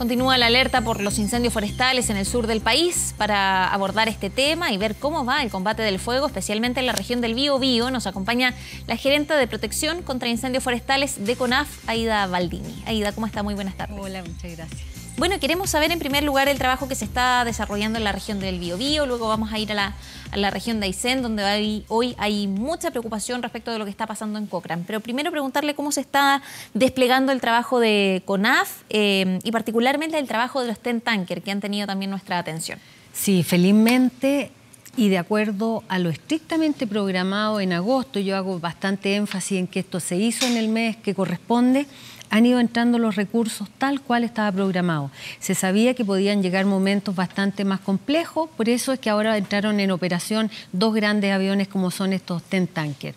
Continúa la alerta por los incendios forestales en el sur del país. Para abordar este tema y ver cómo va el combate del fuego, especialmente en la región del Bío Bío, nos acompaña la gerente de protección contra incendios forestales de CONAF, Aida Baldini. Aida, ¿cómo está? Muy buenas tardes. Hola, muchas gracias. Bueno, queremos saber en primer lugar el trabajo que se está desarrollando en la región del Biobío, luego vamos a ir a la, región de Aysén, donde hoy hay mucha preocupación respecto de lo que está pasando en Cochrane. Pero primero preguntarle cómo se está desplegando el trabajo de CONAF eh, y particularmente el trabajo de los TEN Tanker, que han tenido también nuestra atención. Sí, felizmente y de acuerdo a lo estrictamente programado en agosto, yo hago bastante énfasis en que esto se hizo en el mes que corresponde, han ido entrando los recursos tal cual estaba programado. Se sabía que podían llegar momentos bastante más complejos, por eso es que ahora entraron en operación dos grandes aviones como son estos ten tankers.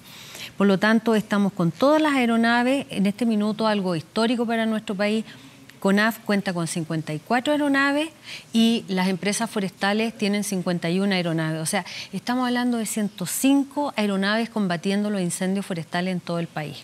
Por lo tanto, estamos con todas las aeronaves, en este minuto algo histórico para nuestro país, CONAF cuenta con 54 aeronaves y las empresas forestales tienen 51 aeronaves. O sea, estamos hablando de 105 aeronaves combatiendo los incendios forestales en todo el país.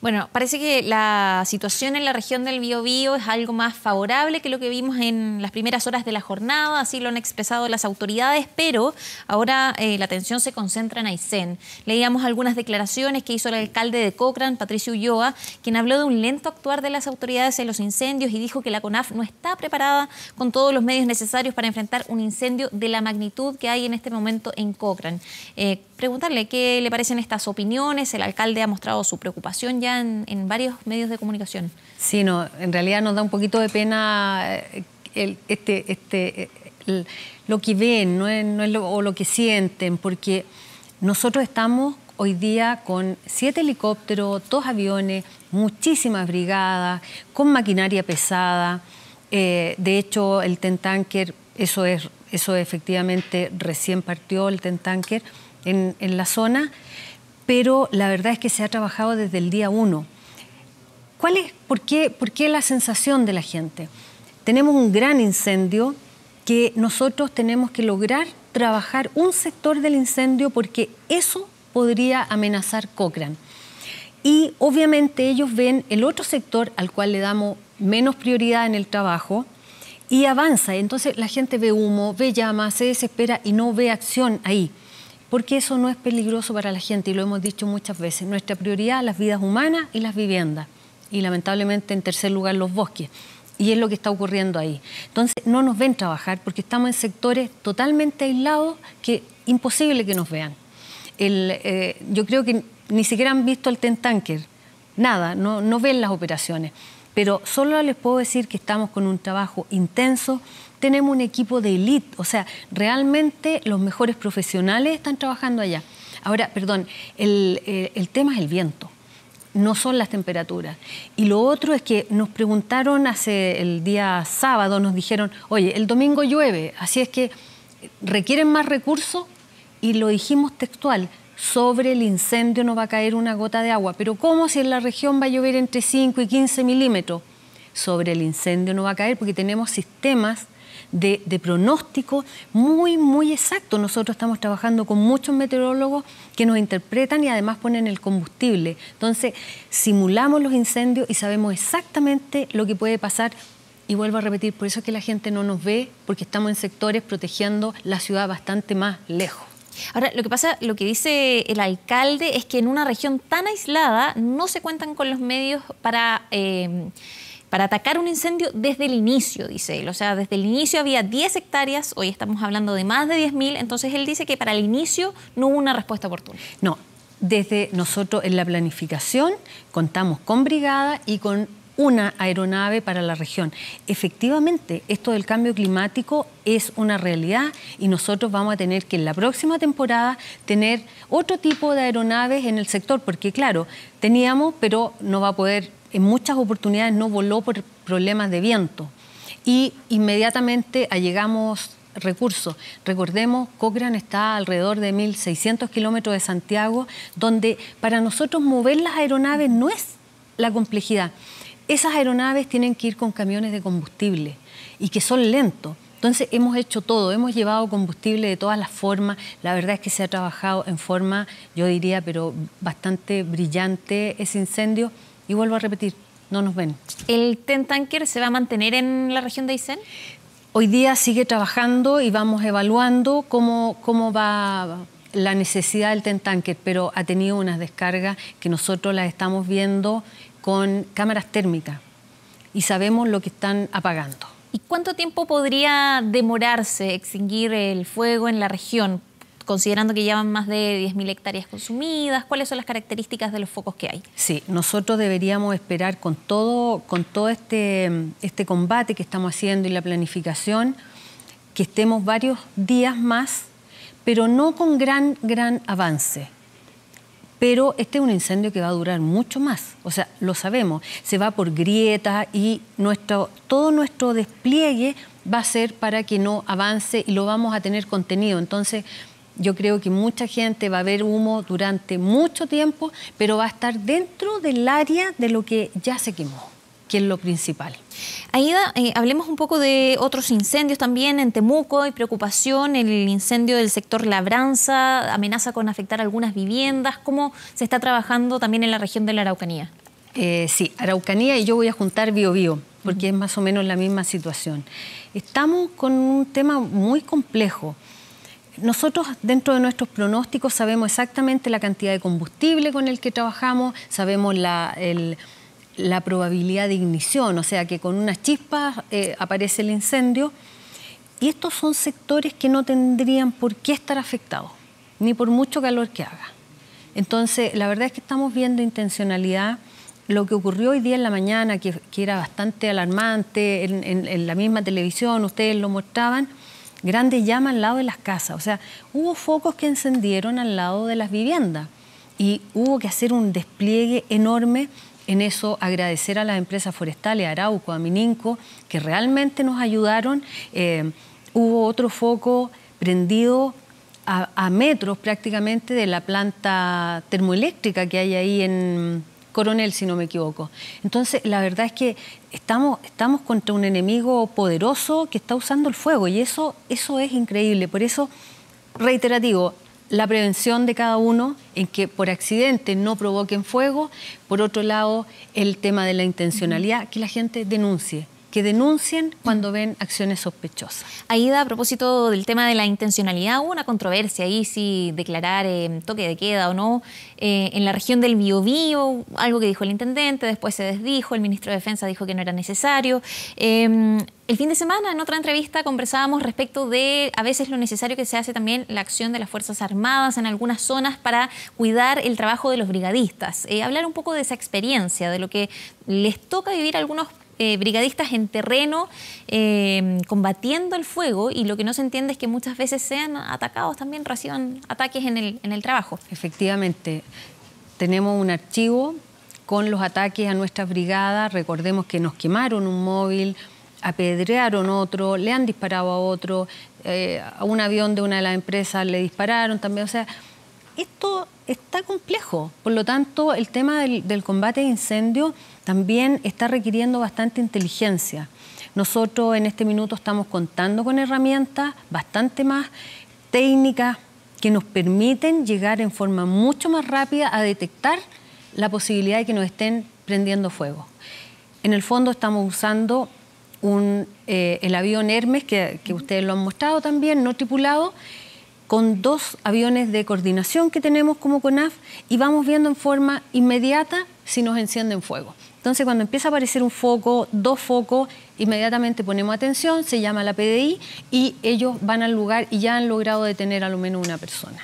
Bueno, parece que la situación en la región del Biobío es algo más favorable que lo que vimos en las primeras horas de la jornada, así lo han expresado las autoridades, pero ahora eh, la atención se concentra en Aysén. Leíamos algunas declaraciones que hizo el alcalde de Cochrane, Patricio Ulloa, quien habló de un lento actuar de las autoridades en los incendios y dijo que la CONAF no está preparada con todos los medios necesarios para enfrentar un incendio de la magnitud que hay en este momento en Cochrane. Eh, preguntarle qué le parecen estas opiniones, el alcalde ha mostrado su preocupación ya en, varios medios de comunicación. Sí, en realidad nos da un poquito de pena eh, este, este, eh, lo que ven no es, lo, o lo que sienten, porque nosotros estamos hoy día con siete helicópteros, dos aviones, muchísimas brigadas, con maquinaria pesada. Eh, de hecho, el Tentanker, eso es, eso efectivamente recién partió el Tentanker en, en la zona pero la verdad es que se ha trabajado desde el día uno. ¿Cuál es, por, qué, ¿Por qué la sensación de la gente? Tenemos un gran incendio que nosotros tenemos que lograr trabajar un sector del incendio porque eso podría amenazar Cochrane. Y obviamente ellos ven el otro sector al cual le damos menos prioridad en el trabajo y avanza. Entonces la gente ve humo, ve llamas, se desespera y no ve acción ahí porque eso no es peligroso para la gente y lo hemos dicho muchas veces. Nuestra prioridad, las vidas humanas y las viviendas. Y lamentablemente, en tercer lugar, los bosques. Y es lo que está ocurriendo ahí. Entonces, no nos ven trabajar porque estamos en sectores totalmente aislados que imposible que nos vean. Eh, yo creo que ni siquiera han visto el tanker, nada, no ven las operaciones. Pero solo les puedo decir que estamos con un trabajo intenso, tenemos un equipo de élite, o sea, realmente los mejores profesionales están trabajando allá. Ahora, perdón, el, eh, el tema es el viento no son las temperaturas. Y lo otro es que nos preguntaron hace el día sábado, nos dijeron, oye, el domingo llueve, así es que requieren más recursos y lo dijimos textual, sobre el incendio no va a caer una gota de agua, pero ¿cómo si en la región va a llover entre 5 y 15 milímetros? Sobre el incendio no va a caer porque tenemos sistemas de, pronóstico muy, muy exacto. Nosotros estamos trabajando con muchos meteorólogos que nos interpretan y además ponen el combustible. Entonces, simulamos los incendios y sabemos exactamente lo que puede pasar y vuelvo a repetir, por eso es que la gente no nos ve, porque estamos en sectores protegiendo la ciudad bastante más lejos. Ahora, lo que pasa, lo que dice el alcalde es que en una región tan aislada no se cuentan con los medios para... Eh, para atacar un incendio desde el inicio, dice él. O sea, desde el inicio había 10 hectáreas, hoy estamos hablando de más de 10.000, entonces él dice que para el inicio no hubo una respuesta oportuna. No, desde nosotros en la planificación contamos con brigada y con una aeronave para la región. Efectivamente, esto del cambio climático es una realidad y nosotros vamos a tener que en la próxima temporada tener otro tipo de aeronaves en el sector, porque claro, teníamos, pero no va a poder en muchas oportunidades no voló por problemas de viento. Y inmediatamente allegamos recursos. Recordemos, Cochrane está alrededor de 1.600 kilómetros de Santiago, donde para nosotros mover las aeronaves no es la complejidad. Esas aeronaves tienen que ir con camiones de combustible y que son lentos. Entonces hemos hecho todo, hemos llevado combustible de todas las formas, la verdad es que se ha trabajado en forma, yo diría, pero bastante brillante ese incendio, y vuelvo a repetir, no nos ven. ¿El Tanker se va a mantener en la región de Aysén? Hoy día sigue trabajando y vamos evaluando cómo, cómo va la necesidad del Tanker, pero ha tenido unas descargas que nosotros las estamos viendo con cámaras térmicas y sabemos lo que están apagando. ¿Y cuánto tiempo podría demorarse extinguir el fuego en la región? considerando que llevan más de 10.000 hectáreas consumidas? ¿Cuáles son las características de los focos que hay? Sí, nosotros deberíamos esperar con todo, con todo este, este combate que estamos haciendo y la planificación, que estemos varios días más, pero no con gran, gran avance. Pero este es un incendio que va a durar mucho más, o sea, lo sabemos, se va por grietas y nuestro, todo nuestro despliegue va a ser para que no avance y lo vamos a tener contenido. Entonces, yo creo que mucha gente va a ver humo durante mucho tiempo, pero va a estar dentro del área de lo que ya se quemó que es lo principal. Aida, eh, hablemos un poco de otros incendios también en Temuco. Hay preocupación, el incendio del sector labranza amenaza con afectar algunas viviendas. ¿Cómo se está trabajando también en la región de la Araucanía? Eh, sí, Araucanía y yo voy a juntar Bio Bio, porque es más o menos la misma situación. Estamos con un tema muy complejo nosotros dentro de nuestros pronósticos sabemos exactamente la cantidad de combustible con el que trabajamos, sabemos la, probabilidad de ignición, o sea que con unas chispas eh, aparece el incendio. Y estos son sectores que no tendrían por qué estar afectados, ni por mucho calor que haga. Entonces, la verdad es que estamos viendo intencionalidad. Lo que ocurrió hoy día en la mañana, que, era bastante alarmante, en la misma televisión ustedes lo mostraban, grande llama al lado de las casas. O sea, hubo focos que encendieron al lado de las viviendas y hubo que hacer un despliegue enorme. En eso agradecer a las empresas forestales, a Arauco, a Mininco, que realmente nos ayudaron. Eh, hubo otro foco prendido a, metros prácticamente de la planta termoeléctrica que hay ahí en, coronel, si no me equivoco. Entonces, la verdad es que estamos, estamos contra un enemigo poderoso que está usando el fuego y eso, eso es increíble. Por eso, reiterativo, la prevención de cada uno en que por accidente no provoquen fuego, por otro lado, el tema de la intencionalidad, que la gente denuncie que denuncien cuando ven acciones sospechosas. Aida, a propósito del tema de la intencionalidad, hubo una controversia ahí si declarar eh, toque de queda o no eh, en la región del Biobío, algo que dijo el intendente, después se desdijo, el ministro de Defensa dijo que no era necesario. Em, el fin de semana, en otra entrevista, conversábamos respecto de a veces lo necesario que se hace también la acción de las Fuerzas Armadas en algunas zonas para cuidar el trabajo de los brigadistas. Eh, hablar un poco de esa experiencia, de lo que les toca vivir algunos eh, brigadistas en terreno eh, combatiendo el fuego y lo que no se entiende es que muchas veces sean atacados también, reciban ataques en el, en el trabajo. Efectivamente, tenemos un archivo con los ataques a nuestras brigadas, recordemos que nos quemaron un móvil, apedrearon otro, le han disparado a otro, eh, a un avión de una de las empresas le dispararon también. O sea, esto está complejo. Por lo tanto, el tema del, combate de incendio también está requiriendo bastante inteligencia. Nosotros en este minuto estamos contando con herramientas bastante más técnicas que nos permiten llegar en forma mucho más rápida a detectar la posibilidad de que nos estén prendiendo fuego. En el fondo estamos usando eh, el avión Hermes, que ustedes lo han mostrado también, no tripulado, con dos aviones de coordinación que tenemos como CONAF y vamos viendo en forma inmediata si nos encienden fuego. Entonces, cuando empieza a aparecer un foco, dos focos, inmediatamente ponemos atención, se llama la PDI y ellos van al lugar y ya han logrado detener a lo menos una persona.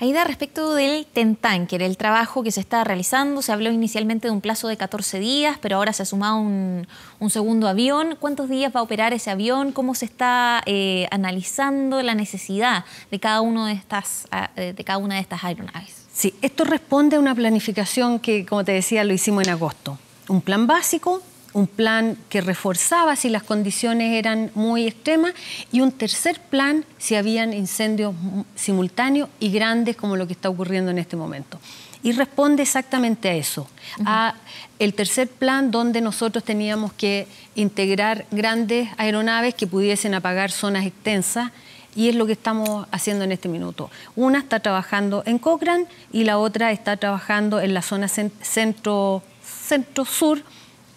Aida, respecto del Tentanker, el trabajo que se está realizando, se habló inicialmente de un plazo de 14 días, pero ahora se ha sumado un, segundo avión. ¿Cuántos días va a operar ese avión? ¿Cómo se está eh, analizando la necesidad de cada, de, estas, ah, eh, de cada una de estas aeronaves? Sí, esto responde a una planificación que, como te decía, lo hicimos en agosto. Un plan básico, un plan que reforzaba si las condiciones eran muy extremas y un tercer plan si habían incendios simultáneos y grandes como lo que está ocurriendo en este momento. Y responde exactamente a eso, al a el tercer plan donde nosotros teníamos que integrar grandes aeronaves que pudiesen apagar zonas extensas y es lo que estamos haciendo en este minuto. Una está trabajando en Cochrane y la otra está trabajando en la zona centro-sur,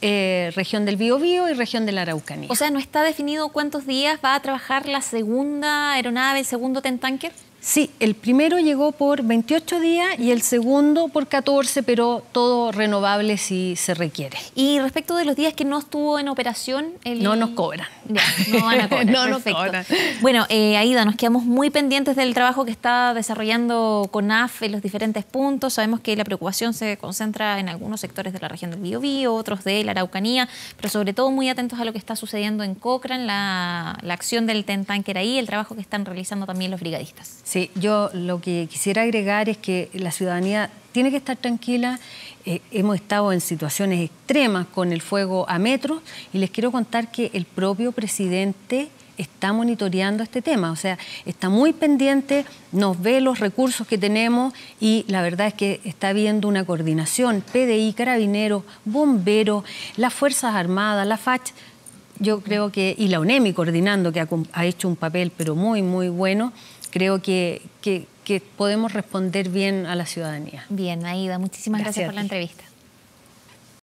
eh, región del Biobío y región del la Araucanía. O sea, ¿no está definido cuántos días va a trabajar la segunda aeronave, el segundo tentanker? Sí, el primero llegó por 28 días y el segundo por 14, pero todo renovable si se requiere. Y respecto de los días que no estuvo en operación... No nos cobran no van a Bueno, eh, Aida, nos quedamos muy pendientes del trabajo que está desarrollando CONAF en los diferentes puntos. Sabemos que la preocupación se concentra en algunos sectores de la región del Biobío, otros de la Araucanía, pero sobre todo muy atentos a lo que está sucediendo en Cochrane, la, acción del Tentanker ahí, el trabajo que están realizando también los brigadistas. Sí, yo lo que quisiera agregar es que la ciudadanía tiene que estar tranquila. Eh, hemos estado en situaciones extremas con el fuego a metros y les quiero contar que el propio presidente está monitoreando este tema, o sea, está muy pendiente, nos ve los recursos que tenemos y la verdad es que está habiendo una coordinación, PDI, carabineros, bomberos, las Fuerzas Armadas, la FACH, yo creo que, y la UNEMI coordinando, que ha, ha hecho un papel pero muy, muy bueno, creo que, que que podemos responder bien a la ciudadanía. Bien, Aida, muchísimas gracias, gracias por la entrevista.